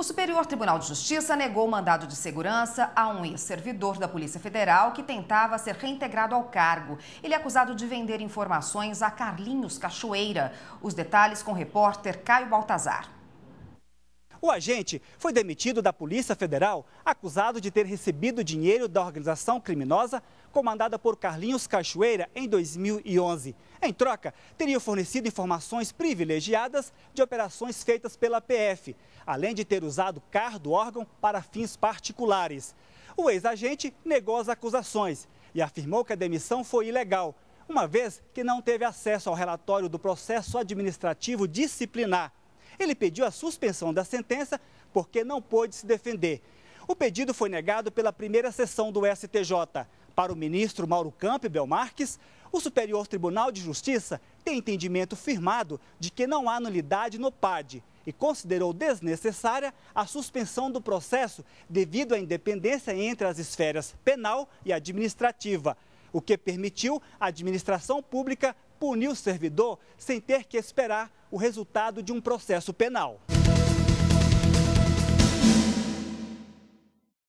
O Superior Tribunal de Justiça negou o mandado de segurança a um ex-servidor da Polícia Federal que tentava ser reintegrado ao cargo. Ele é acusado de vender informações a Carlinhos Cachoeira. Os detalhes com o repórter Caio Baltazar. O agente foi demitido da Polícia Federal, acusado de ter recebido dinheiro da organização criminosa comandada por Carlinhos Cachoeira em 2011. Em troca, teria fornecido informações privilegiadas de operações feitas pela PF, além de ter usado carro do órgão para fins particulares. O ex-agente negou as acusações e afirmou que a demissão foi ilegal, uma vez que não teve acesso ao relatório do processo administrativo disciplinar. Ele pediu a suspensão da sentença porque não pôde se defender. O pedido foi negado pela primeira sessão do STJ. Para o ministro Mauro Campbell Marques, o Superior Tribunal de Justiça tem entendimento firmado de que não há nulidade no PAD e considerou desnecessária a suspensão do processo devido à independência entre as esferas penal e administrativa, o que permitiu à administração pública punir o servidor sem ter que esperar o resultado de um processo penal.